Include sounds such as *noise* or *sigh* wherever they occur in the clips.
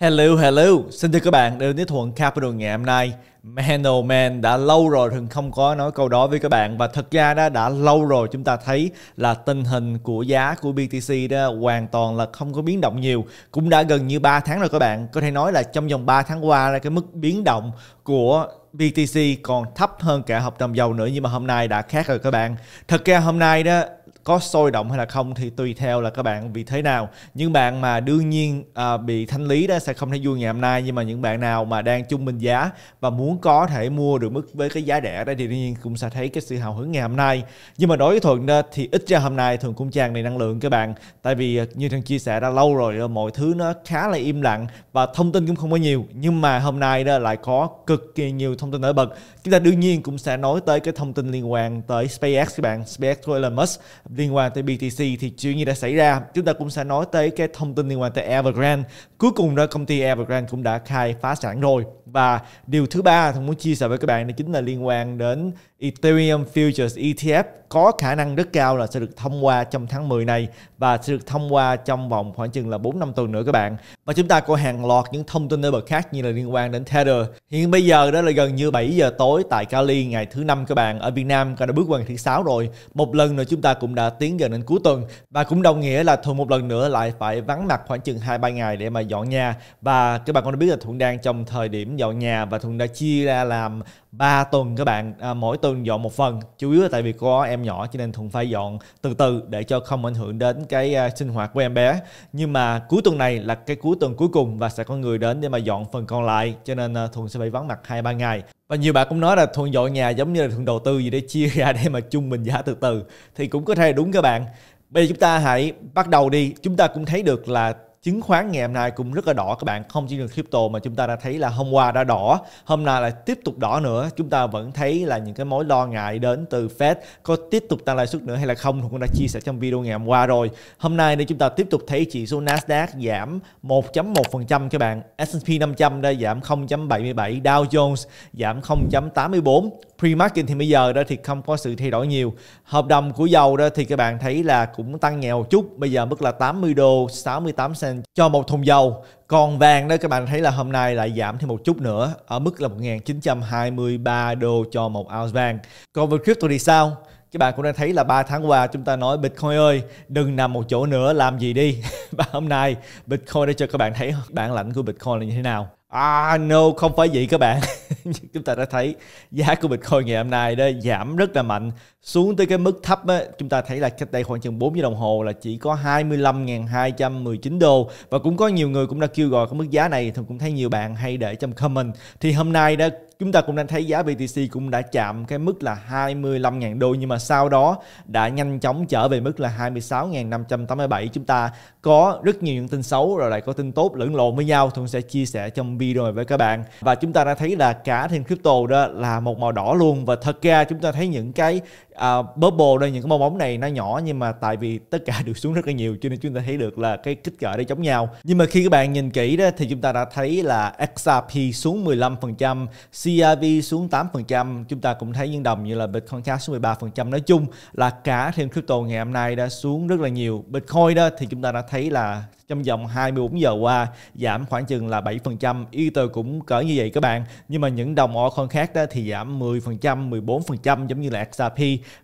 Hello, hello. Xin chào các bạn đến với Thuận Capital ngày hôm nay. Man oh man, đã lâu rồi thường không có nói câu đó với các bạn và thật ra đó đã lâu rồi chúng ta thấy là tình hình của giá của BTC đó hoàn toàn là không có biến động nhiều. Cũng đã gần như 3 tháng rồi các bạn. Có thể nói là trong vòng 3 tháng qua là cái mức biến động của BTC còn thấp hơn cả hợp đồng dầu nữa nhưng mà hôm nay đã khác rồi các bạn. Thật ra hôm nay đó có sôi động hay là không thì tùy theo là các bạn vì thế nào nhưng bạn mà đương nhiên à, bị thanh lý đó sẽ không thể vui ngày hôm nay nhưng mà những bạn nào mà đang chung bình giá và muốn có thể mua được mức với cái giá rẻ đó thì đương nhiên cũng sẽ thấy cái sự hào hứng ngày hôm nay nhưng mà đối với thuận đó, thì ít ra hôm nay thường cũng tràn đầy năng lượng các bạn tại vì à, như thuận chia sẻ đã lâu rồi mọi thứ nó khá là im lặng và thông tin cũng không có nhiều nhưng mà hôm nay đó lại có cực kỳ nhiều thông tin nổi bật chúng ta đương nhiên cũng sẽ nói tới cái thông tin liên quan tới SpaceX các bạn SpaceX của Elon Musk liên quan tới BTC thì chuyện gì đã xảy ra chúng ta cũng sẽ nói tới cái thông tin liên quan tới Evergrande cuối cùng đó công ty Evergrande cũng đã khai phá sản rồi và điều thứ ba thằng muốn chia sẻ với các bạn đó chính là liên quan đến Ethereum Futures ETF có khả năng rất cao là sẽ được thông qua trong tháng 10 này và sẽ được thông qua trong vòng khoảng chừng là 4 năm tuần nữa các bạn. Và chúng ta có hàng loạt những thông tin nổi bậc khác như là liên quan đến Tether. Hiện bây giờ đó là gần như 7 giờ tối tại Cali ngày thứ năm các bạn. Ở Việt Nam đã bước qua ngày thứ sáu rồi. Một lần nữa chúng ta cũng đã tiến gần đến cuối tuần và cũng đồng nghĩa là Thuận một lần nữa lại phải vắng mặt khoảng chừng 2 3 ngày để mà dọn nhà và các bạn cũng đã biết là Thuận đang trong thời điểm dọn dọn nhà và Thuận đã chia ra làm 3 tuần các bạn à, mỗi tuần dọn một phần chủ yếu là tại vì có em nhỏ cho nên Thuận phải dọn từ từ để cho không ảnh hưởng đến cái à, sinh hoạt của em bé nhưng mà cuối tuần này là cái cuối tuần cuối cùng và sẽ có người đến để mà dọn phần còn lại cho nên à, Thuận sẽ phải vắng mặt hai ba ngày và nhiều bạn cũng nói là Thuận dọn nhà giống như là Thuận đầu tư gì để chia *laughs* ra để mà chung mình giá từ từ thì cũng có thể đúng các bạn bây giờ chúng ta hãy bắt đầu đi chúng ta cũng thấy được là chứng khoán ngày hôm nay cũng rất là đỏ các bạn không chỉ được crypto mà chúng ta đã thấy là hôm qua đã đỏ hôm nay lại tiếp tục đỏ nữa chúng ta vẫn thấy là những cái mối lo ngại đến từ Fed có tiếp tục tăng lãi suất nữa hay là không cũng đã chia sẻ trong video ngày hôm qua rồi hôm nay để chúng ta tiếp tục thấy chỉ số Nasdaq giảm 1.1% các bạn S&P 500 đã giảm 0.77 Dow Jones giảm 0.84 pre-market thì bây giờ đó thì không có sự thay đổi nhiều hợp đồng của dầu đó thì các bạn thấy là cũng tăng nhẹ một chút bây giờ mức là 80 đô 68 cent cho một thùng dầu còn vàng đó các bạn thấy là hôm nay lại giảm thêm một chút nữa ở mức là 1.923 đô cho một ounce vàng còn về crypto thì sao các bạn cũng đã thấy là 3 tháng qua chúng ta nói Bitcoin ơi đừng nằm một chỗ nữa làm gì đi *laughs* và hôm nay Bitcoin đã cho các bạn thấy bản lãnh của Bitcoin là như thế nào À no không phải vậy các bạn *laughs* Chúng ta đã thấy giá của Bitcoin ngày hôm nay đó giảm rất là mạnh Xuống tới cái mức thấp á, Chúng ta thấy là cách đây khoảng chừng 4 giờ đồng hồ là chỉ có 25.219 đô Và cũng có nhiều người cũng đã kêu gọi cái mức giá này Thì cũng thấy nhiều bạn hay để trong comment Thì hôm nay đó chúng ta cũng đang thấy giá BTC cũng đã chạm cái mức là 25.000 đô nhưng mà sau đó đã nhanh chóng trở về mức là 26.587 chúng ta có rất nhiều những tin xấu rồi lại có tin tốt lẫn lộn với nhau tôi sẽ chia sẻ trong video video với các bạn và chúng ta đã thấy là cả thêm crypto đó là một màu đỏ luôn và thật ra chúng ta thấy những cái uh, bubble đây những cái bong bóng này nó nhỏ nhưng mà tại vì tất cả *laughs* được xuống rất là nhiều cho nên chúng ta thấy được là cái kích cỡ để chống nhau nhưng mà khi các bạn nhìn kỹ đó thì chúng ta đã thấy là XRP xuống 15% CRV xuống 8% chúng ta cũng thấy những đồng như là Bitcoin Cash xuống 13% nói chung là cả thêm crypto ngày hôm nay đã xuống rất là nhiều Bitcoin đó thì chúng ta đã thấy là trong vòng 24 giờ qua giảm khoảng chừng là 7%, Ether cũng cỡ như vậy các bạn. Nhưng mà những đồng altcoin khác đó thì giảm 10%, 14% giống như là XRP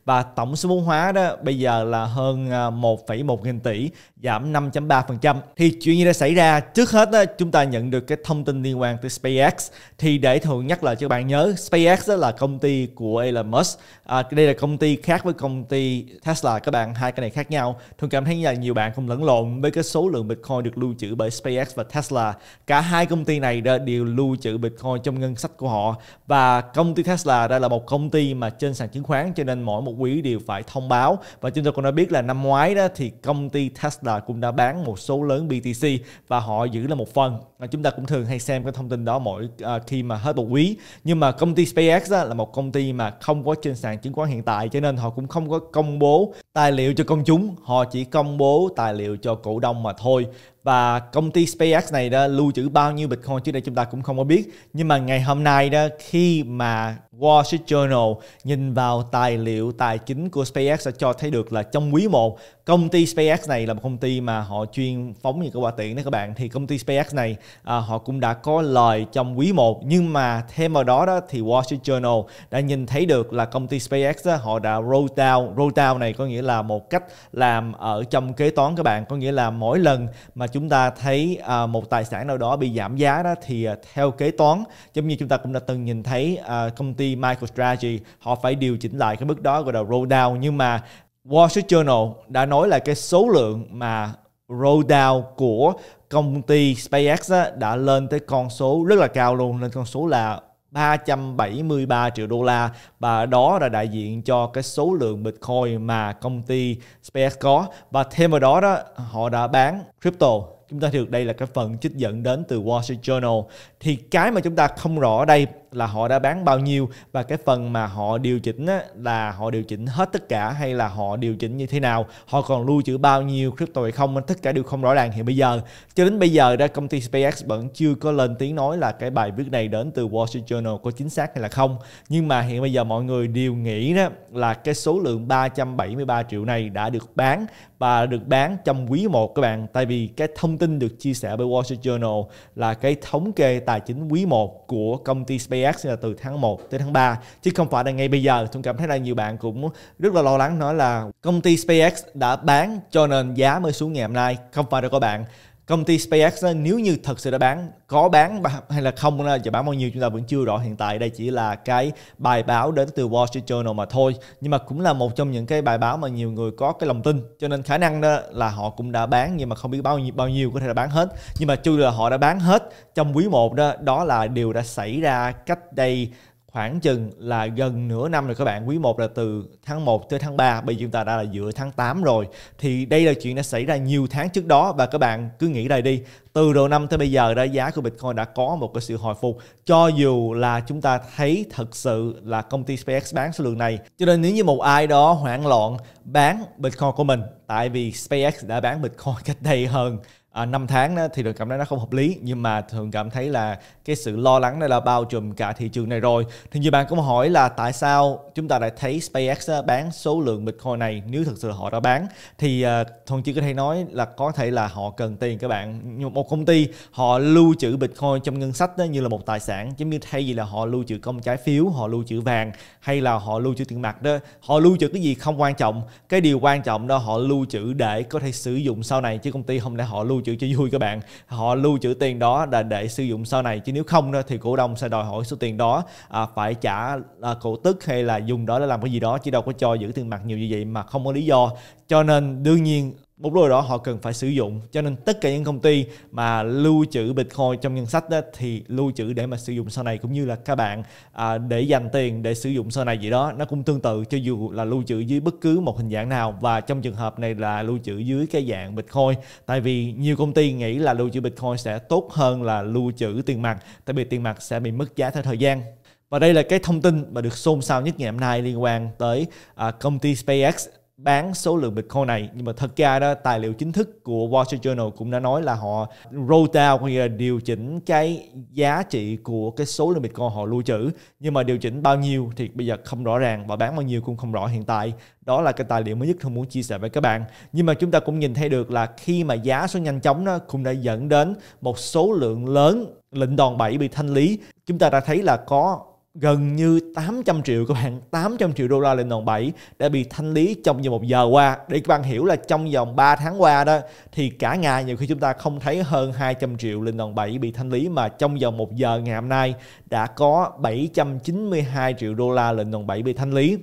và tổng số vốn hóa đó bây giờ là hơn 1,1 à, nghìn tỷ giảm 5.3%. Thì chuyện gì đã xảy ra? Trước hết đó, chúng ta nhận được cái thông tin liên quan tới SpaceX. Thì để thường nhắc lại cho bạn nhớ, SpaceX đó là công ty của Elon Musk. À, đây là công ty khác với công ty Tesla. Các bạn hai cái này khác nhau. Thường cảm thấy là nhiều bạn không lẫn lộn với cái số lượng Bitcoin được lưu trữ bởi SpaceX và Tesla. Cả hai công ty này đó đều lưu trữ Bitcoin trong ngân sách của họ và công ty Tesla đây là một công ty mà trên sàn chứng khoán cho nên mọi mỗi một quý đều phải thông báo và chúng tôi cũng đã biết là năm ngoái đó thì công ty Tesla cũng đã bán một số lớn BTC và họ giữ là một phần và chúng ta cũng thường hay xem cái thông tin đó mỗi uh, khi mà hết một quý nhưng mà công ty SpaceX đó là một công ty mà không có trên sàn chứng khoán hiện tại cho nên họ cũng không có công bố tài liệu cho công chúng họ chỉ công bố tài liệu cho cổ đông mà thôi và công ty SpaceX này đã lưu trữ bao nhiêu Bitcoin trước đây chúng ta cũng không có biết nhưng mà ngày hôm nay đó khi mà Wall Street Journal nhìn vào tài liệu tài chính của SpaceX đã cho thấy được là trong quý 1 công ty SpaceX này là một công ty mà họ chuyên phóng những cái quả tiễn đó các bạn thì công ty SpaceX này à, họ cũng đã có lời trong quý 1 nhưng mà thêm vào đó đó thì Wall Street Journal đã nhìn thấy được là công ty SpaceX đó, họ đã roll down roll down này có nghĩa là một cách làm ở trong kế toán các bạn có nghĩa là mỗi lần mà chúng ta thấy à, một tài sản nào đó bị giảm giá đó thì à, theo kế toán giống như chúng ta cũng đã từng nhìn thấy à, công ty MicroStrategy họ phải điều chỉnh lại cái mức đó gọi là roll down nhưng mà Wall Street Journal đã nói là cái số lượng mà roll down của công ty SpaceX á, đã lên tới con số rất là cao luôn lên con số là 373 triệu đô la và đó là đại diện cho cái số lượng Bitcoin mà công ty SpaceX có và thêm vào đó đó họ đã bán crypto chúng ta được đây là cái phần trích dẫn đến từ Wall Street Journal thì cái mà chúng ta không rõ ở đây là họ đã bán bao nhiêu và cái phần mà họ điều chỉnh á, là họ điều chỉnh hết tất cả hay là họ điều chỉnh như thế nào họ còn lưu trữ bao nhiêu crypto hay không tất cả đều không rõ ràng hiện bây giờ cho đến bây giờ ra công ty SpaceX vẫn chưa có lên tiếng nói là cái bài viết này đến từ Wall Street Journal có chính xác hay là không nhưng mà hiện bây giờ mọi người đều nghĩ đó là cái số lượng 373 triệu này đã được bán và được bán trong quý 1 các bạn tại vì cái thông tin được chia sẻ bởi Wall Street Journal là cái thống kê tài chính quý 1 của công ty SpaceX AX là từ tháng 1 tới tháng 3 chứ không phải là ngay bây giờ tôi cảm thấy là nhiều bạn cũng rất là lo lắng nói là công ty SpaceX đã bán cho nên giá mới xuống ngày hôm nay không phải đâu các bạn công ty SpaceX đó, nếu như thật sự đã bán có bán hay là không giờ bán bao nhiêu chúng ta vẫn chưa rõ hiện tại đây chỉ là cái bài báo đến từ Wall Street Journal mà thôi nhưng mà cũng là một trong những cái bài báo mà nhiều người có cái lòng tin cho nên khả năng đó là họ cũng đã bán nhưng mà không biết bao nhiêu bao nhiêu có thể là bán hết nhưng mà chưa là họ đã bán hết trong quý 1 đó đó là điều đã xảy ra cách đây khoảng chừng là gần nửa năm rồi các bạn quý 1 là từ tháng 1 tới tháng 3 bây giờ chúng ta đã là giữa tháng 8 rồi thì đây là chuyện đã xảy ra nhiều tháng trước đó và các bạn cứ nghĩ lại đi từ đầu năm tới bây giờ đã giá của Bitcoin đã có một cái sự hồi phục cho dù là chúng ta thấy thật sự là công ty SpaceX bán số lượng này cho nên nếu như một ai đó hoảng loạn bán Bitcoin của mình tại vì SpaceX đã bán Bitcoin *laughs* cách đây hơn à, 5 tháng đó, thì thường cảm thấy nó không hợp lý nhưng mà thường cảm thấy là cái sự lo lắng này là bao trùm cả thị trường này rồi thì như bạn cũng hỏi là tại sao chúng ta lại thấy SpaceX bán số lượng Bitcoin này nếu thực sự họ đã bán thì à, Thuần Chi có thể nói là có thể là họ cần tiền các bạn một công ty họ lưu trữ Bitcoin trong ngân sách đó, như là một tài sản giống như thay vì là họ lưu trữ công trái phiếu họ lưu trữ vàng hay là họ lưu trữ tiền mặt đó họ lưu trữ cái gì không quan trọng cái điều quan trọng đó họ lưu trữ để có thể sử dụng sau này chứ công ty không lẽ họ lưu trữ cho vui các bạn họ lưu trữ tiền đó là để sử dụng sau này chứ nếu không thì cổ đông sẽ đòi hỏi số tiền đó à, phải trả à, cổ tức hay là dùng đó để làm cái gì đó chứ đâu có cho giữ tiền mặt nhiều như vậy mà không có lý do cho nên đương nhiên bốn đô đó họ cần phải sử dụng cho nên tất cả những công ty mà lưu trữ bitcoin trong ngân sách đó thì lưu trữ để mà sử dụng sau này cũng như là các bạn à, để dành tiền để sử dụng sau này gì đó nó cũng tương tự cho dù là lưu trữ dưới bất cứ một hình dạng nào và trong trường hợp này là lưu trữ dưới cái dạng bitcoin tại vì nhiều công ty nghĩ là lưu trữ bitcoin sẽ tốt hơn là lưu trữ tiền mặt tại vì tiền mặt sẽ bị mất giá theo thời gian và đây là cái thông tin mà được xôn xao nhất ngày hôm nay liên quan tới à, công ty SpaceX bán số lượng Bitcoin này nhưng mà thật ra đó tài liệu chính thức của Wall Street Journal cũng đã nói là họ roll down có nghĩa là điều chỉnh cái giá trị của cái số lượng Bitcoin họ lưu trữ nhưng mà điều chỉnh bao nhiêu thì bây giờ không rõ ràng và bán bao nhiêu cũng không rõ hiện tại đó là cái tài liệu mới nhất tôi muốn chia sẻ với các bạn nhưng mà chúng ta cũng nhìn thấy được là khi mà giá số nhanh chóng nó cũng đã dẫn đến một số lượng lớn lệnh đòn bẩy bị thanh lý chúng ta đã thấy là có gần như 800 triệu các bạn 800 triệu đô la lên đòn 7 đã bị thanh lý trong vòng một giờ qua để các bạn hiểu là trong vòng 3 tháng qua đó thì cả ngày nhiều khi chúng ta không thấy hơn 200 triệu lên đòn 7 bị thanh lý mà trong vòng một giờ ngày hôm nay đã có 792 triệu đô la lên đòn 7 bị thanh lý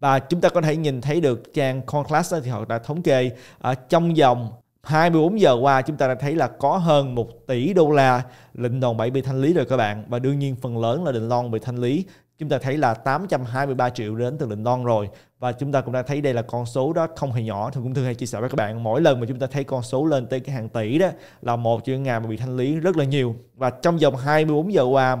và chúng ta có thể nhìn thấy được trang Conclass thì họ đã thống kê ở trong vòng 24 giờ qua chúng ta đã thấy là có hơn 1 tỷ đô la lệnh đòn 7 bị thanh lý rồi các bạn và đương nhiên phần lớn là lệnh lon bị thanh lý chúng ta thấy là 823 triệu đến từ lệnh lon rồi và chúng ta cũng đã thấy đây là con số đó không hề nhỏ thì cũng thường hay chia sẻ với các bạn mỗi lần mà chúng ta thấy con số lên tới cái hàng tỷ đó là một chuyện ngàn mà bị thanh lý rất là nhiều và trong vòng 24 giờ qua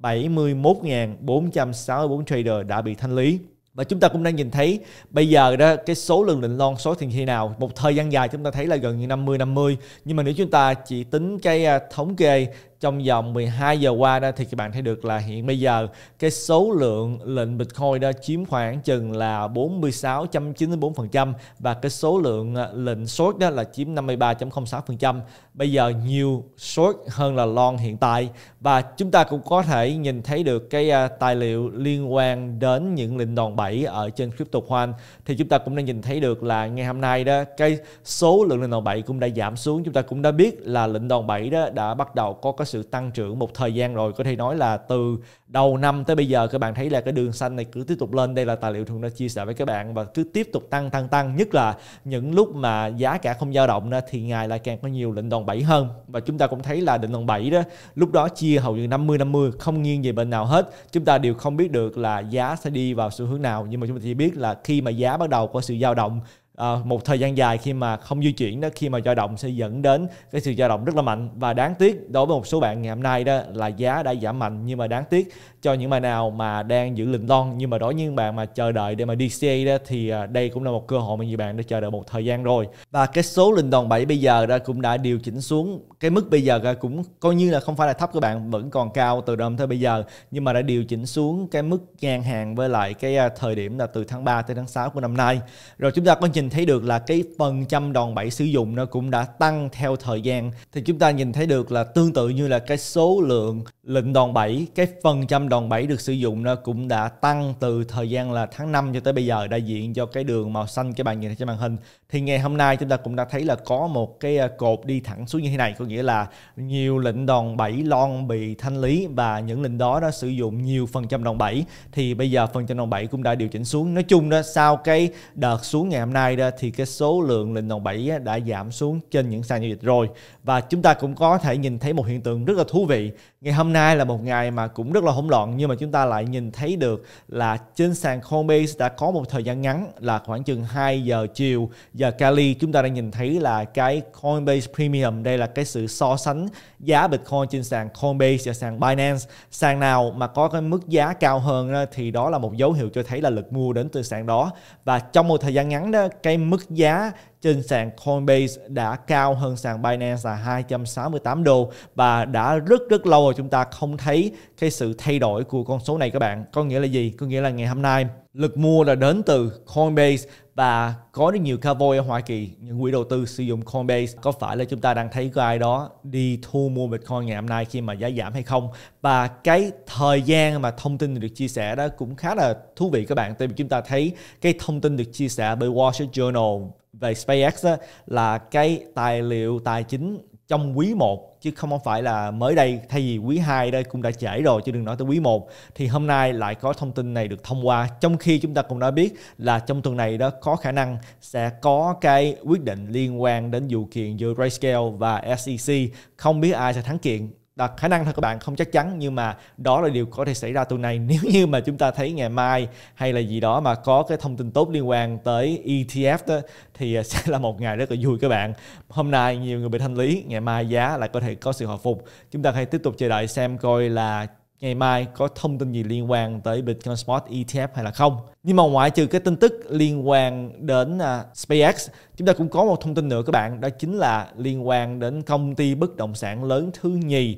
171.464 trader đã bị thanh lý và chúng ta cũng đang nhìn thấy bây giờ đó cái số lượng định lon số thì khi nào một thời gian dài chúng ta thấy là gần như 50 50 nhưng mà nếu chúng ta chỉ tính cái à, thống kê trong vòng 12 giờ qua đó thì các bạn thấy được là hiện bây giờ cái số lượng lệnh Bitcoin đó chiếm khoảng chừng là 46.94% và cái số lượng à, lệnh short đó là chiếm 53.06%. Bây giờ nhiều short hơn là long hiện tại và chúng ta cũng có thể nhìn thấy được cái à, tài liệu liên quan đến những lệnh đòn bẩy ở trên crypto CryptoQuant thì chúng ta cũng đã nhìn thấy được là ngày hôm nay đó cái số lượng lệnh đòn bẩy cũng đã giảm xuống chúng ta cũng đã biết là lệnh đòn bẩy đó đã bắt đầu có cái sự tăng trưởng một thời gian rồi có thể nói là từ đầu năm tới bây giờ các bạn thấy là cái đường xanh này cứ tiếp tục lên đây là tài liệu thường đã chia sẻ với các bạn và cứ tiếp tục tăng tăng tăng nhất là những lúc mà giá cả không dao động đó, thì ngày lại càng có nhiều lệnh đòn bẩy hơn và chúng ta cũng thấy là định đòn bẩy đó lúc đó chia hầu như 50 50 không nghiêng về bên nào hết chúng ta đều không biết được là giá sẽ đi vào xu hướng nào nhưng mà chúng ta chỉ biết là khi mà giá bắt đầu có sự dao động uh, một thời gian dài khi mà không di chuyển đó khi mà dao động sẽ dẫn đến cái sự dao động rất là mạnh và đáng tiếc đối với một số bạn ngày hôm nay đó là giá đã giảm mạnh nhưng mà đáng tiếc cho những bạn nào mà đang giữ lình lon nhưng mà đối với những bạn mà chờ đợi để mà DCA đó thì ờ, đây cũng là một cơ hội mà nhiều bạn đã chờ đợi một thời gian rồi và cái số lình đòn 7 bây giờ ra cũng đã điều chỉnh xuống cái mức bây giờ cũng coi như là không phải là thấp các bạn vẫn còn cao từ đầu tới bây giờ nhưng mà đã điều chỉnh xuống cái mức ngang hàng với lại cái ờ, thời điểm là từ tháng 3 tới tháng 6 của năm nay rồi chúng ta có nhìn thấy được là cái phần trăm đòn bẩy sử dụng nó cũng đã tăng theo thời gian thì chúng ta nhìn thấy được là tương tự như là cái số lượng lệnh đòn bẩy cái phần trăm đòn bẩy được sử dụng nó cũng đã tăng từ thời gian là tháng 5 cho tới bây giờ đại diện cho cái đường màu xanh các bạn nhìn thấy trên màn hình thì ngày hôm nay chúng ta cũng đã thấy là có một cái à, cột đi thẳng xuống như thế này có nghĩa là nhiều lệnh đòn bẩy lon bị thanh lý và những lệnh đó đã sử dụng nhiều phần trăm đòn bẩy thì bây giờ phần trăm đòn bẩy cũng đã điều chỉnh xuống nói chung đó sau cái đợt xuống ngày hôm nay đó thì cái số lượng lệnh đồng 7 đã giảm xuống trên những sàn giao dịch rồi và chúng ta cũng có thể nhìn thấy một hiện tượng rất là thú vị ngày hôm nay là một ngày mà cũng rất là hỗn loạn nhưng mà chúng ta lại nhìn thấy được là trên sàn Coinbase đã có một thời gian ngắn là khoảng chừng 2 giờ chiều giờ Cali chúng ta đang nhìn thấy là cái Coinbase Premium đây là cái sự so sánh giá Bitcoin trên sàn Coinbase và sàn Binance sàn nào mà có cái mức giá cao hơn đó, thì đó là một dấu hiệu cho thấy là lực mua đến từ sàn đó và trong một thời gian ngắn đó cái mức giá trên sàn Coinbase đã cao hơn sàn Binance là 268 đô và đã rất rất lâu rồi chúng ta không thấy cái sự thay đổi của con số này các bạn. Có nghĩa là gì? Có nghĩa là ngày hôm nay lực mua là đến từ Coinbase và có rất nhiều cowboy ở Hoa Kỳ những quỹ đầu tư sử dụng Coinbase có phải là chúng ta đang thấy có ai đó đi thu mua Bitcoin ngày hôm nay khi mà giá giảm hay không và cái thời gian mà thông tin được chia sẻ đó cũng khá là thú vị các bạn tại vì chúng ta thấy cái thông tin được chia sẻ bởi Wall Street Journal về SpaceX đó, là cái tài liệu tài chính trong quý 1 chứ không phải là mới đây thay vì quý 2 đây cũng đã trễ rồi chứ đừng nói tới quý 1 thì hôm nay lại có thông tin này được thông qua trong khi chúng ta cũng đã biết là trong tuần này đó có khả năng sẽ có cái quyết định liên quan đến vụ kiện giữa Grayscale và SEC không biết ai sẽ thắng kiện là khả năng thôi các bạn không chắc chắn nhưng mà đó là điều có thể xảy ra tuần này *laughs* nếu như mà chúng ta thấy ngày mai hay là gì đó mà có cái thông tin tốt liên quan tới ETF đó, thì à, *laughs* sẽ là một ngày rất là vui các bạn hôm nay nhiều người bị thanh lý ngày mai giá lại có thể có sự hồi phục chúng ta hãy tiếp tục chờ đợi xem coi là ngày mai có thông tin gì liên quan tới Bitcoin Spot ETF hay là không. Nhưng mà ngoại trừ cái tin tức liên quan đến uh, SpaceX, chúng ta cũng có một thông tin nữa các bạn, đó chính là liên quan đến công ty bất động sản lớn thứ nhì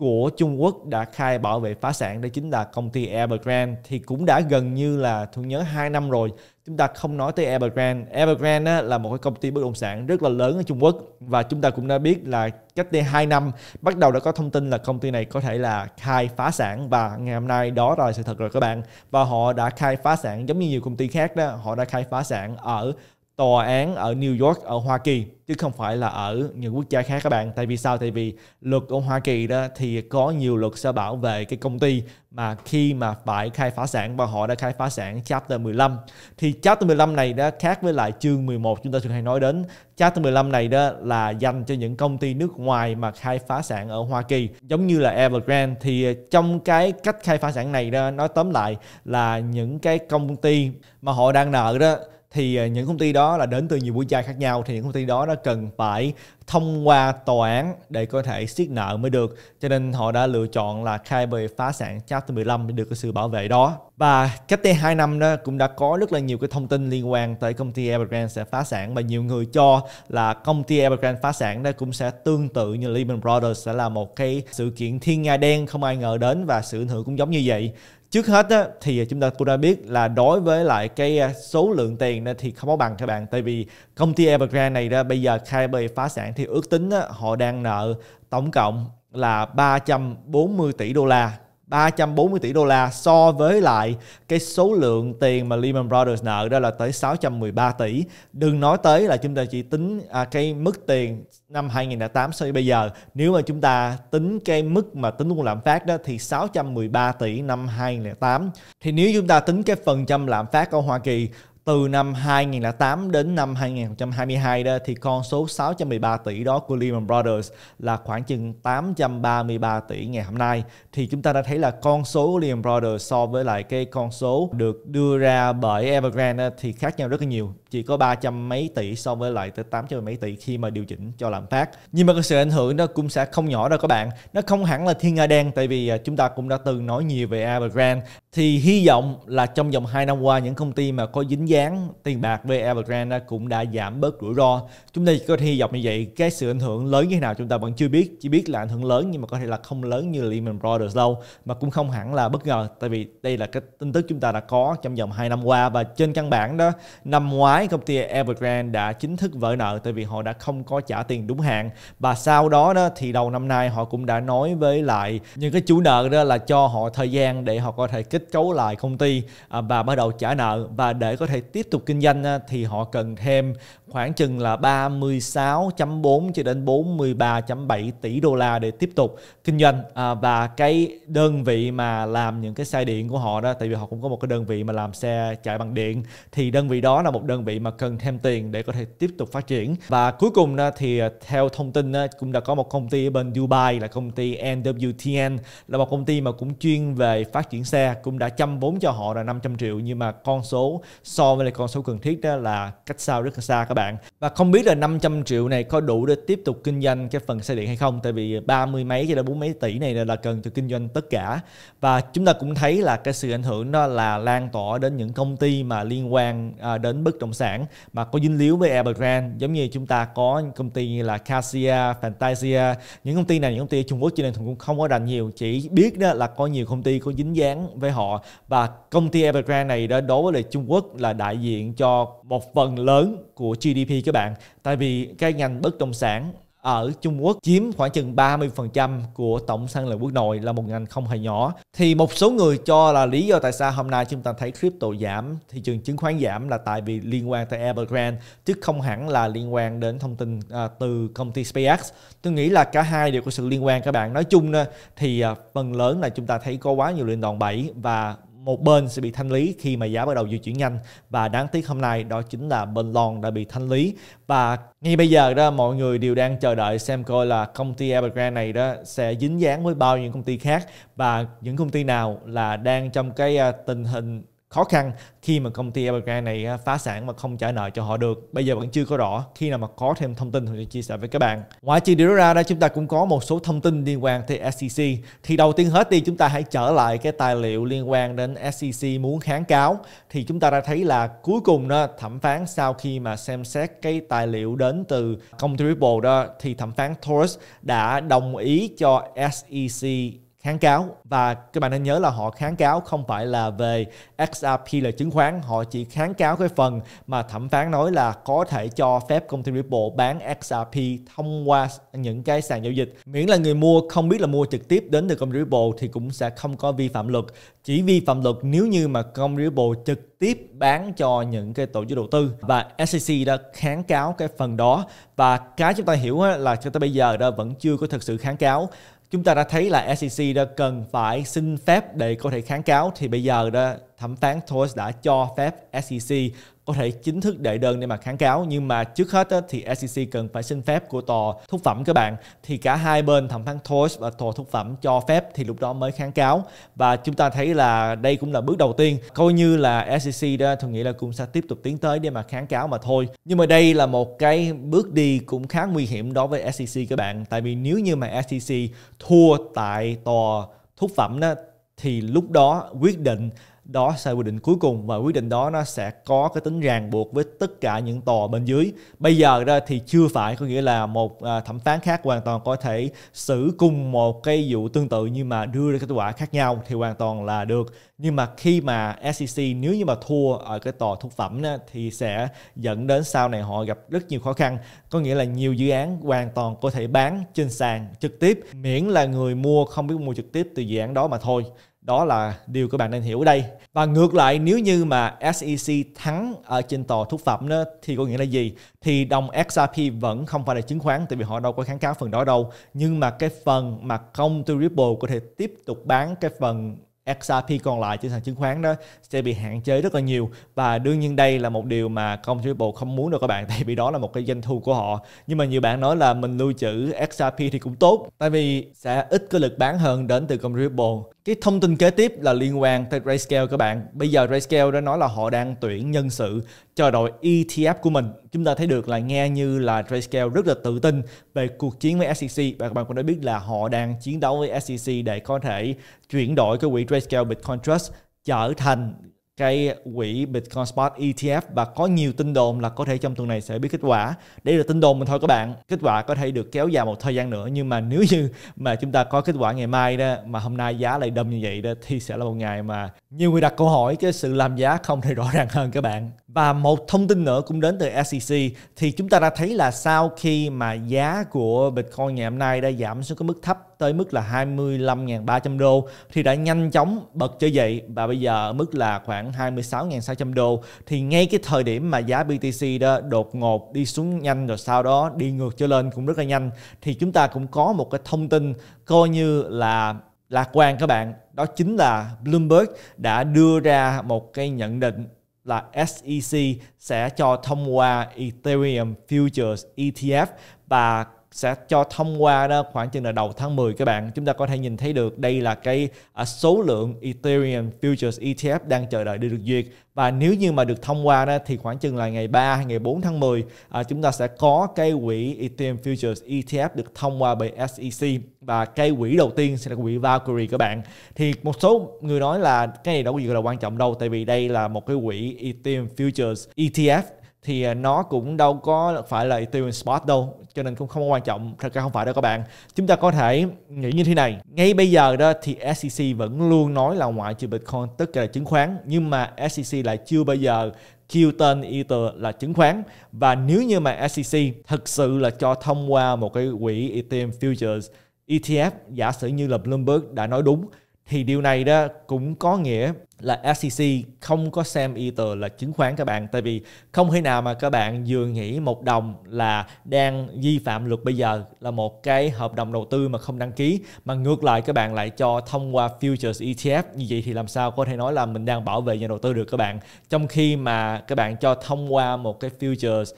của Trung Quốc đã khai bảo vệ phá sản đó chính là công ty Evergrande thì cũng đã gần như là tôi nhớ 2 năm rồi chúng ta không nói tới Evergrande Evergrande là một cái công ty bất động sản rất là lớn ở Trung Quốc và chúng ta cũng đã biết là cách đây 2 năm bắt đầu đã có thông tin là công ty này có thể là khai phá sản và ngày hôm nay đó là sự thật rồi các bạn và họ đã khai phá sản giống như nhiều công ty khác đó họ đã khai phá sản ở tòa án ở New York ở Hoa Kỳ chứ không phải là ở những quốc gia khác các bạn tại vì sao tại vì luật ở Hoa Kỳ đó thì có nhiều luật sẽ bảo vệ cái công ty mà khi mà phải khai phá sản và họ đã khai phá sản chapter 15 thì chapter 15 này đó khác với lại chương 11 chúng ta thường hay nói đến chapter 15 này đó là dành cho những công ty nước ngoài mà khai phá sản ở Hoa Kỳ giống như là Evergrande thì trong cái cách khai phá sản này đó nói tóm lại là những cái công ty mà họ đang nợ đó thì ờ, những công ty đó là đến từ nhiều quốc gia khác nhau thì những công ty đó nó cần phải thông qua tòa án để có thể siết nợ mới được cho nên họ đã lựa chọn là Khai về phá sản Chapter 15 để được cái sự bảo vệ đó và cách đây 2 năm đó cũng đã có rất là nhiều cái thông tin liên quan tới công ty Evergrande sẽ phá sản và nhiều người cho là công ty Evergrande phá sản đó cũng sẽ tương tự như Lehman Brothers sẽ là một cái sự kiện thiên nga đen không ai ngờ đến và sự ảnh hưởng cũng giống như vậy trước hết á, thì chúng ta cũng đã biết là đối với lại cái à, số lượng tiền thì không có bằng các bạn tại vì công ty Evergrande này ra bây giờ khai bị phá sản thì ước tính á, họ đang nợ tổng cộng là 340 tỷ đô la 340 tỷ đô la so với lại cái số lượng tiền mà Lehman Brothers nợ đó là tới 613 tỷ. Đừng nói tới là chúng ta chỉ tính à, cái mức tiền năm 2008 so với bây giờ. Nếu mà chúng ta tính cái mức mà tính luôn lạm phát đó thì 613 tỷ năm 2008. Thì nếu chúng ta tính cái phần trăm lạm phát ở Hoa Kỳ từ năm 2008 đến năm 2022 đó thì con số 613 tỷ đó của Lehman Brothers là khoảng chừng 833 tỷ ngày hôm nay thì chúng ta đã thấy là con số của Lehman Brothers so với lại cái con số được đưa ra bởi Evergrande thì khác nhau rất là nhiều chỉ có 300 mấy tỷ so với lại tới 800 mấy tỷ khi mà điều chỉnh cho lạm phát nhưng mà cái sự ảnh hưởng nó cũng sẽ không nhỏ đâu các bạn nó không hẳn là thiên nga đen tại vì à, chúng ta cũng đã từng nói nhiều về Evergrande thì hy vọng là trong vòng 2 năm qua những công ty mà có dính dáng tiền bạc với Evergrande cũng đã giảm bớt rủi ro. Chúng ta chỉ có hy vọng như vậy. Cái sự ảnh hưởng lớn như thế nào chúng ta vẫn chưa biết. Chỉ biết là ảnh hưởng lớn nhưng mà có thể là không lớn như Lehman Brothers đâu mà cũng không hẳn là bất ngờ tại vì đây là cái tin tức chúng ta đã có trong vòng 2 năm qua và trên căn bản đó năm ngoái công ty Evergrande đã chính thức vỡ nợ tại vì họ đã không có trả tiền đúng hạn và sau đó đó thì đầu năm nay họ cũng đã nói với lại những cái chủ nợ đó là cho họ thời gian để họ có thể kết kết cấu lại công ty và bắt đầu trả nợ và để có thể tiếp tục kinh doanh thì họ cần thêm khoảng chừng là 36.4 cho đến 43.7 tỷ đô la để tiếp tục kinh doanh à, và cái đơn vị mà làm những cái xe điện của họ đó tại vì họ cũng có một cái đơn vị mà làm xe chạy bằng điện thì đơn vị đó là một đơn vị mà cần thêm tiền để có thể tiếp tục phát triển và cuối cùng thì à, theo thông tin cũng đã có một công ty ở bên Dubai là công ty NWTN là một công ty mà cũng chuyên về phát triển xe cũng cũng đã chăm vốn cho họ là 500 triệu nhưng mà con số so với lại con số cần thiết đó là cách xa rất là xa các bạn và không biết là 500 triệu này có đủ để tiếp tục kinh doanh cái phần xe điện hay không tại vì ba mươi mấy cho đến bốn mấy tỷ này là cần cho kinh doanh tất cả và chúng ta cũng thấy là cái sự ảnh hưởng đó là lan tỏa đến những công ty mà liên quan à, đến bất động sản mà có dính líu với Evergrande giống như chúng ta có công ty như là Casia, Fantasia những công ty này những công ty Trung Quốc cho nên cũng không có rành nhiều chỉ biết đó là có nhiều công ty có dính dáng với họ họ và công ty Evergrande này đã đối với lại Trung Quốc là đại diện cho một phần lớn của GDP các bạn tại vì cái ngành bất động sản ở Trung Quốc chiếm khoảng chừng 30% của tổng sản lượng quốc nội là một ngành không hề nhỏ. Thì một số người cho là lý do tại sao hôm nay chúng ta thấy crypto giảm, thị trường chứng khoán giảm là tại vì liên quan tới Evergrande chứ không hẳn là liên quan đến thông tin à, từ công ty SpaceX. Tôi nghĩ là cả hai đều có sự liên quan các bạn. Nói chung thì à, phần lớn là chúng ta thấy có quá nhiều liên đoàn 7 và một bên sẽ bị thanh lý khi mà giá bắt đầu di chuyển nhanh và đáng tiếc hôm nay đó chính là bên Lon đã bị thanh lý và ngay bây giờ đó mọi người đều đang chờ đợi xem coi là công ty Evergrande này đó sẽ dính dáng với bao nhiêu công ty khác và những công ty nào là đang trong cái à, tình hình khó khăn khi mà công ty Evergrande này phá sản và không trả nợ cho họ được. Bây giờ vẫn chưa có rõ. Khi nào mà có thêm thông tin thì sẽ chia sẻ với các bạn. Ngoài trừ điều đó ra, đây chúng ta cũng có một số thông tin liên quan tới SEC. Thì đầu tiên hết đi chúng ta hãy trở lại cái tài liệu liên quan đến SEC muốn kháng cáo. Thì chúng ta đã thấy là cuối cùng đó thẩm phán sau khi mà xem xét cái tài liệu đến từ công ty Ripple đó thì thẩm phán Torres đã đồng ý cho SEC kháng cáo và các bạn nên nhớ là họ kháng cáo không phải là về XRP là chứng khoán họ chỉ kháng cáo cái phần mà thẩm phán nói là có thể cho phép công ty Ripple bán XRP thông qua những cái sàn giao dịch miễn là người mua không biết là mua trực tiếp đến từ công ty Ripple thì cũng sẽ không có vi phạm luật chỉ vi phạm luật nếu như mà công ty Ripple trực tiếp bán cho những cái tổ chức đầu tư và SEC đã kháng cáo cái phần đó và cái chúng ta hiểu là cho tới bây giờ đã vẫn chưa có thực sự kháng cáo chúng ta đã thấy là SEC đã cần phải xin phép để có thể kháng cáo thì bây giờ đó thẩm phán Thomas đã cho phép SEC có thể chính thức đệ đơn để mà kháng cáo nhưng mà trước hết thì SEC cần phải xin phép của tòa thúc phẩm các bạn thì cả hai bên thẩm phán Thomas và tòa thúc phẩm cho phép thì lúc đó mới kháng cáo và chúng ta thấy là đây cũng là bước đầu tiên coi như là SEC đó tôi nghĩ là cũng sẽ tiếp tục tiến tới để mà kháng cáo mà thôi nhưng mà đây là một cái bước đi cũng khá nguy hiểm đối với SEC các bạn tại vì nếu như mà SEC thua tại tòa thúc phẩm đó thì lúc đó quyết định đó sẽ quyết định cuối cùng và quyết định đó nó sẽ có cái tính ràng buộc với tất cả những tòa bên dưới bây giờ ra thì chưa phải có nghĩa là một à, thẩm phán khác hoàn toàn có thể xử cùng một cái vụ tương tự nhưng mà đưa ra kết quả khác nhau thì hoàn toàn là được nhưng mà khi mà SEC nếu như mà thua ở cái tòa thúc phẩm đó, thì sẽ dẫn đến sau này họ gặp rất nhiều khó khăn có nghĩa là nhiều dự án hoàn toàn có thể bán trên sàn trực tiếp miễn là người mua không biết mua trực tiếp từ dự án đó mà thôi đó là điều các bạn nên hiểu ở đây và ngược lại nếu như mà SEC thắng ở trên tòa thúc phẩm đó, thì có nghĩa là gì thì đồng XRP vẫn không phải là chứng khoán tại vì họ đâu có kháng cáo phần đó đâu nhưng mà cái phần mà công ty Ripple có thể tiếp tục bán cái phần XRP còn lại trên sàn chứng khoán đó sẽ bị hạn chế rất là nhiều và đương nhiên đây là một điều mà Comfortable không muốn được các bạn *laughs* tại vì đó là một cái doanh thu của họ nhưng mà nhiều bạn nói là mình lưu trữ XRP thì cũng tốt tại vì sẽ ít có lực bán hơn đến từ Comfortable cái thông tin kế tiếp là liên quan tới Grayscale các bạn bây giờ Grayscale đã nói là họ đang tuyển nhân sự cho đội ETF của mình chúng ta thấy được là nghe như là Grayscale rất là tự tin về cuộc chiến với SEC và các bạn cũng đã biết là họ đang chiến đấu với SEC để có thể chuyển đổi cái quỹ Grayscale Bitcoin Trust trở thành cái quỹ Bitcoin Spot ETF và có nhiều tin đồn là có thể trong tuần này sẽ biết kết quả. Đây là tin đồn mình thôi các bạn. Kết quả có thể được kéo dài một thời gian nữa nhưng mà nếu như mà chúng ta có kết quả ngày mai đó mà hôm nay giá lại đâm như vậy đó thì sẽ là một ngày mà nhiều người đặt câu hỏi cái sự làm giá không thể *laughs* rõ ràng hơn các bạn. Và một thông tin nữa cũng đến từ SEC thì chúng ta đã thấy là sau khi mà giá của Bitcoin ngày hôm nay đã giảm xuống cái mức thấp tới mức là 25.300 đô thì đã nhanh chóng bật trở dậy và bây giờ ở mức là khoảng 26.600 đô thì ngay cái thời điểm mà giá BTC đó đột ngột đi xuống nhanh rồi sau đó đi ngược trở lên cũng rất là nhanh thì chúng ta cũng có một cái thông tin coi như là lạc quan các bạn đó chính là Bloomberg đã đưa ra một cái nhận định là SEC sẽ cho thông qua Ethereum Futures ETF và sẽ cho thông qua đó khoảng chừng là đầu tháng 10 các bạn chúng ta có thể nhìn thấy được đây là cái à, số lượng Ethereum Futures ETF đang chờ đợi để được duyệt và nếu như mà được thông qua đó thì khoảng chừng là ngày 3 ngày 4 tháng 10 à, chúng ta sẽ có cái quỹ Ethereum Futures ETF được thông qua bởi SEC và cái quỹ đầu tiên sẽ là quỹ Valkyrie các bạn thì một số người nói là cái này đâu có gì là quan trọng đâu tại vì đây là một cái quỹ Ethereum Futures ETF thì à, nó cũng đâu có phải là tiêu spot đâu cho nên cũng không quan trọng thật ra không phải đâu các bạn chúng ta có thể nghĩ như thế này ngay bây giờ đó thì SEC vẫn luôn nói là ngoại trừ Bitcoin tất cả là chứng khoán nhưng mà SEC lại chưa bao giờ kêu tên Ether là chứng khoán và nếu như mà SEC thực sự là cho thông qua một cái quỹ Ethereum Futures ETF giả sử như là Bloomberg đã nói đúng thì điều này đó cũng có nghĩa là SEC không có xem Ether là chứng khoán các bạn tại vì không thể nào mà các bạn vừa nghĩ một đồng là đang vi phạm luật bây giờ là một cái hợp đồng đầu tư mà không đăng ký mà ngược lại các bạn lại cho thông qua futures ETF như vậy thì làm sao có thể nói là mình đang bảo vệ nhà đầu tư được các bạn trong khi mà các bạn cho thông qua một cái futures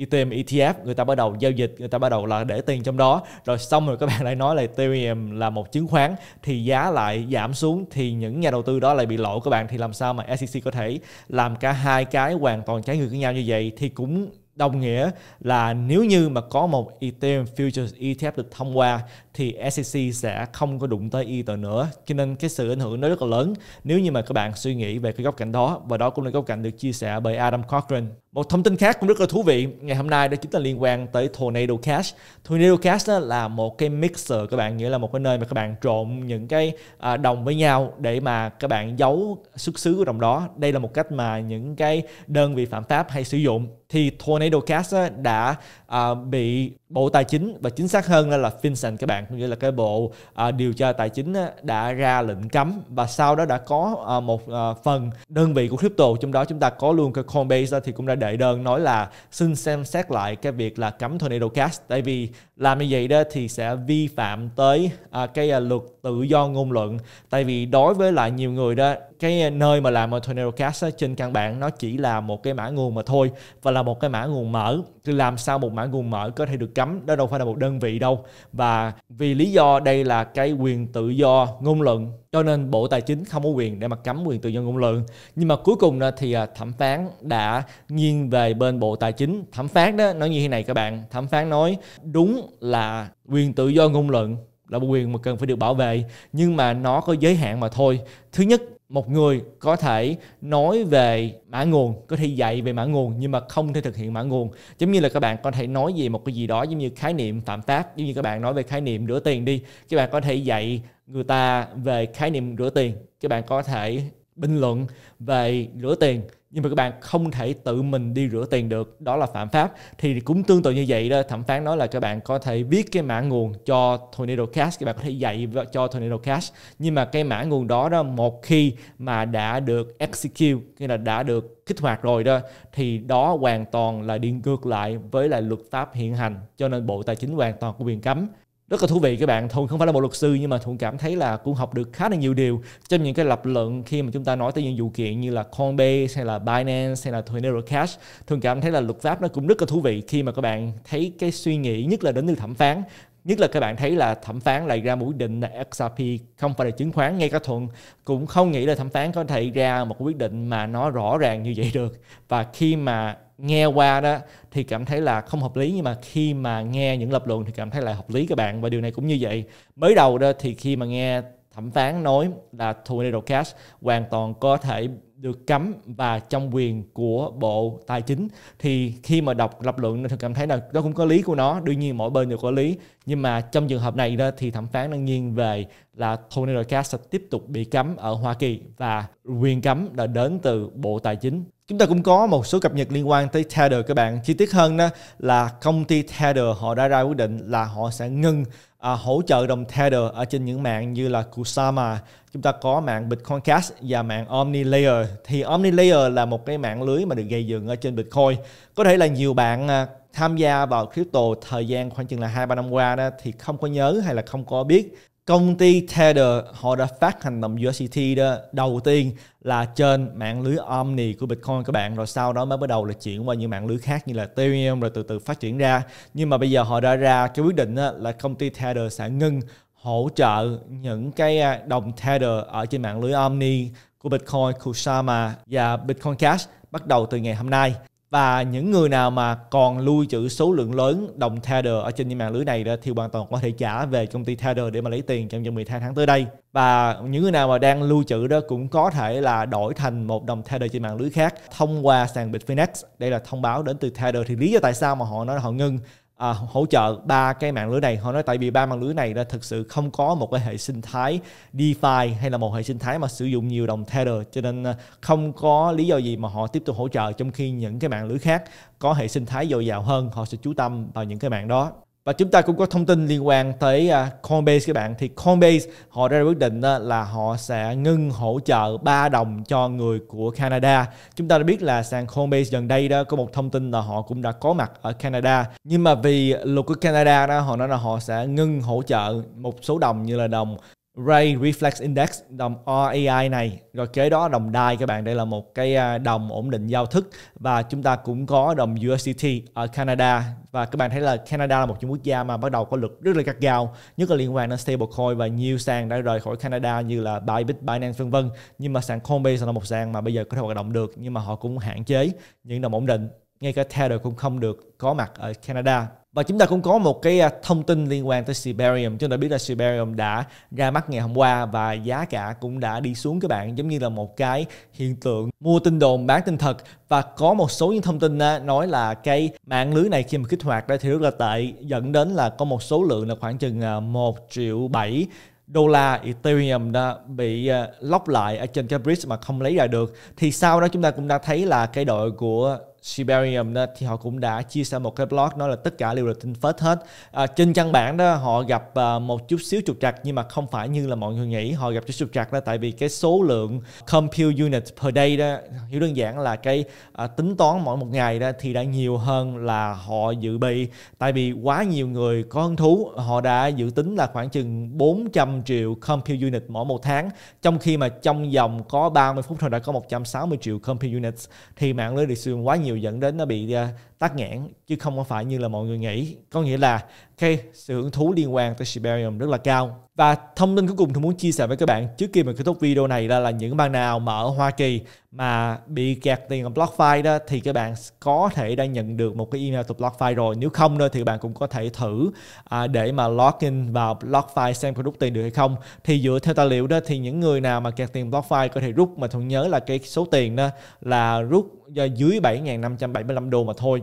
Ethereum ETF người ta bắt đầu giao dịch người ta bắt đầu là để tiền trong đó rồi xong rồi các bạn lại nói là Ethereum là một chứng khoán thì giá lại giảm xuống thì những nhà đầu tư đó lại bị lỗ các bạn thì làm sao mà SEC có thể làm cả hai cái hoàn toàn trái ngược với nhau như vậy thì cũng đồng nghĩa là nếu như mà có một Ethereum Futures ETF được thông qua thì SEC sẽ không có đụng tới Ether nữa cho nên cái sự ảnh hưởng nó rất là lớn nếu như mà các bạn suy nghĩ về cái góc cạnh đó và đó cũng là góc cạnh được chia sẻ bởi Adam Cochran một thông tin khác cũng rất là thú vị ngày hôm nay đó chính là liên quan tới Tornado Cash Tornado Cash đó là một cái mixer các bạn nghĩa là một cái nơi mà các bạn trộn những cái à, đồng với nhau để mà các bạn giấu xuất xứ của đồng đó đây là một cách mà những cái đơn vị phạm pháp hay sử dụng thì Tornado Cash đã à, bị Bộ Tài chính và chính xác hơn là FinCEN các bạn, nghĩa là cái bộ à, điều tra tài chính đã ra lệnh cấm và sau đó đã có à, một à, phần đơn vị của crypto trong đó chúng ta có luôn cái Coinbase á, thì cũng đã đệ đơn nói là xin xem xét lại cái việc là cấm Tornado Cash tại vì làm như vậy đó thì sẽ vi phạm tới à, cái à, luật tự do ngôn luận tại vì đối với lại nhiều người đó cái nơi mà làm Tornado Cast đó, trên căn bản nó chỉ là một cái mã nguồn mà thôi và là một cái mã nguồn mở thì làm sao một mã nguồn mở có thể được cấm đó đâu phải là một đơn vị đâu và vì lý do đây là cái quyền tự do ngôn luận cho nên bộ tài chính không có quyền để mà cấm quyền tự do ngôn luận nhưng mà cuối cùng thì à, thẩm phán đã nghiêng về bên bộ tài chính thẩm phán đó nói như thế này các bạn thẩm phán nói đúng là quyền tự do ngôn luận là một quyền mà cần phải được bảo vệ nhưng mà nó có giới hạn mà thôi thứ nhất một người có thể nói về mã nguồn có thể dạy về mã nguồn nhưng mà không thể thực hiện mã nguồn giống như là các bạn có thể nói về một cái gì đó giống như khái niệm phạm tác giống như các bạn nói về khái niệm rửa tiền đi các bạn có thể dạy người ta về khái niệm rửa tiền các bạn có thể bình luận về rửa tiền nhưng mà các bạn không thể tự mình đi rửa tiền được đó là phạm pháp thì cũng tương tự như vậy đó thẩm phán nói là các bạn có thể viết cái mã nguồn cho Tornado Cash các bạn có thể dạy cho Tornado Cash nhưng mà cái mã nguồn đó đó một khi mà đã được execute nghĩa là đã được kích hoạt rồi đó thì đó hoàn toàn là đi ngược lại với lại luật pháp hiện hành cho nên bộ tài chính hoàn toàn có quyền cấm rất là thú vị các bạn thuận không phải là một luật sư nhưng mà thuận cảm thấy là cũng học được khá là nhiều điều trong những cái lập luận khi mà chúng ta nói tới những vụ kiện như là Coinbase hay là Binance hay là Tornado Cash thuận cảm thấy là luật pháp nó cũng rất là thú vị khi mà các bạn thấy cái suy nghĩ nhất là đến từ thẩm phán nhất là các bạn thấy là thẩm phán lại ra một quyết định là XRP không phải là chứng khoán ngay cả thuận cũng không nghĩ là thẩm phán có thể ra một quyết định mà nó rõ ràng như vậy được và khi mà nghe qua đó thì cảm thấy là không hợp lý nhưng mà khi mà nghe những lập luận thì cảm thấy là hợp lý các bạn và điều này cũng như vậy mới đầu đó thì khi mà nghe thẩm phán nói là tornado cash hoàn toàn có thể được cấm và trong quyền của bộ tài chính thì khi mà đọc lập luận thì cảm thấy là nó cũng có lý của nó đương nhiên mỗi bên đều có lý nhưng mà trong trường hợp này đó thì thẩm phán đang nghiêng về là tornado cash sẽ tiếp tục bị cấm ở Hoa Kỳ và quyền cấm đã đến từ bộ tài chính Chúng ta cũng có một số cập nhật liên quan tới Tether các bạn. Chi tiết hơn đó là công ty Tether họ đã ra quyết định là họ sẽ ngừng à, hỗ trợ đồng Tether ở trên những mạng như là Kusama. Chúng ta có mạng Bitcoin Cash và mạng OmniLayer. Thì OmniLayer là một cái mạng lưới mà được gây dựng ở trên Bitcoin. Có thể là nhiều bạn à, tham gia vào crypto thời gian khoảng chừng là 2-3 năm qua đó thì không có nhớ hay là không có biết công ty Tether họ đã phát hành đồng USDT đó đầu tiên là trên mạng lưới Omni của Bitcoin các bạn rồi sau đó mới bắt đầu là chuyển qua những mạng lưới khác như là Ethereum rồi từ từ phát triển ra nhưng mà bây giờ họ đã ra cái quyết định là công ty Tether sẽ ngưng hỗ trợ những cái à, đồng Tether ở trên mạng lưới Omni của Bitcoin Kusama và Bitcoin Cash bắt đầu từ ngày hôm nay và những người nào mà còn lưu trữ số lượng lớn đồng Tether ở trên những mạng lưới này đó thì hoàn toàn có thể trả về công ty Tether để mà lấy tiền trong vòng 12 tháng tới đây và những người nào mà đang lưu trữ đó cũng có thể là đổi thành một đồng Tether trên mạng lưới khác thông qua sàn Bitfinex đây là thông báo đến từ Tether thì lý do tại sao mà họ nói là họ ngưng à, hỗ trợ ba cái mạng lưới này họ nói tại vì ba mạng lưới này là thực sự không có một cái hệ sinh thái DeFi hay là một hệ sinh thái mà sử dụng nhiều đồng Tether cho nên à, không có lý do gì mà họ tiếp tục hỗ trợ trong khi những cái mạng lưới khác có hệ sinh thái dồi dào hơn họ sẽ chú tâm vào những cái mạng đó và chúng ta cũng có thông tin liên quan tới à, Coinbase các bạn thì Coinbase họ ra quyết định là họ sẽ ngưng hỗ trợ 3 đồng cho người của Canada chúng ta đã biết là sàn Coinbase gần đây đó có một thông tin là họ cũng đã có mặt ở Canada nhưng mà vì luật của Canada đó họ nói là họ sẽ ngưng hỗ trợ một số đồng như là đồng Ray Reflex Index đồng RAI này rồi kế đó đồng DAI các bạn đây là một cái à, đồng ổn định giao thức và chúng ta cũng có đồng USDT ở Canada và các bạn thấy là Canada là một trong quốc gia mà bắt đầu có lực rất là gắt gao nhất là liên quan đến stablecoin và nhiều sàn đã rời khỏi Canada như là Bybit, Binance vân vân nhưng mà sàn Coinbase là một sàn mà bây giờ có thể hoạt động được nhưng mà họ cũng hạn chế những đồng ổn định ngay cả Tether cũng không được có mặt ở Canada và chúng ta cũng có một cái à, thông tin liên quan tới Siberium chúng ta biết là Siberium đã ra mắt ngày hôm qua và giá cả cũng đã đi xuống các bạn giống như là một cái hiện tượng mua tin đồn bán tin thật và có một số những thông tin à, nói là cái mạng lưới này khi mà kích hoạt ra thì rất là tệ dẫn đến là có một số lượng là khoảng chừng 1 à, triệu 7 đô la Ethereum đã bị lóc lại ở trên cái bridge mà không lấy ra được thì sau đó chúng ta cũng đã thấy là cái đội của Siberium đó, thì họ cũng đã chia sẻ một cái blog nói là tất cả đều là tin phết hết à, trên căn bản đó họ gặp à, một chút xíu trục trặc nhưng mà không phải như là mọi người nghĩ họ gặp chút trục trặc là tại vì cái số lượng compute unit per day đó hiểu đơn giản là cái à, tính toán mỗi một ngày đó thì đã nhiều hơn là họ dự bị tại vì quá nhiều người có hứng thú họ đã dự tính là khoảng chừng 400 triệu compute unit mỗi một tháng trong khi mà trong vòng có 30 phút thôi đã có 160 triệu compute units thì mạng lưới được sử dụng quá nhiều dẫn đến nó bị à, tắc nghẽn chứ không có phải như là mọi người nghĩ có nghĩa là cái sự hứng thú liên quan tới Siberium rất là cao và thông tin cuối cùng tôi muốn chia sẻ với các bạn trước khi mình kết thúc video này là là những bang nào mà ở Hoa Kỳ mà bị kẹt tiền ở BlockFi đó thì các bạn có thể đã nhận được một cái email từ BlockFi rồi nếu không nữa thì bạn cũng có thể thử à, để mà login vào BlockFi xem có rút tiền được hay không thì dựa theo tài liệu đó thì những người nào mà kẹt tiền BlockFi có thể rút mà tôi nhớ là cái số tiền đó là rút dưới 7.575 đô mà thôi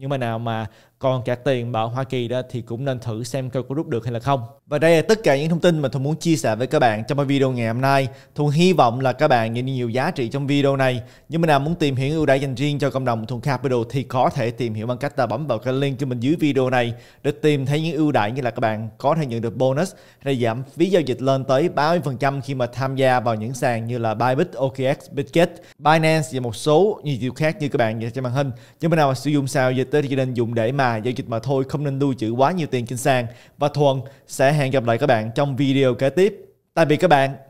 nhưng mà nào mà còn trả tiền bảo Hoa Kỳ đó thì cũng nên thử xem coi có rút được hay là không. Và đây là tất cả những thông tin mà Thuận muốn chia sẻ với các bạn trong video ngày hôm nay. Thuận hy vọng là các bạn nhận được nhiều giá trị trong video này. Nhưng mà nào muốn tìm hiểu ưu đãi dành riêng cho cộng đồng Thuận Capital thì có thể tìm hiểu bằng cách là bấm vào cái link cho mình dưới video này để tìm thấy những ưu đãi như là các bạn có thể nhận được bonus hay giảm phí giao dịch lên tới 30% khi mà tham gia vào những sàn như là Bybit, OKX, Bitget, Binance và một số nhiều điều khác như các bạn nhìn trên màn hình. Nhưng mà nào mà sử dụng sao dịch dịch thì chỉ nên dùng để mà giao dịch mà thôi, không nên lưu trữ quá nhiều tiền trên sàn. Và Thuần sẽ hẹn gặp lại các bạn trong video kế tiếp. Tạm biệt các bạn.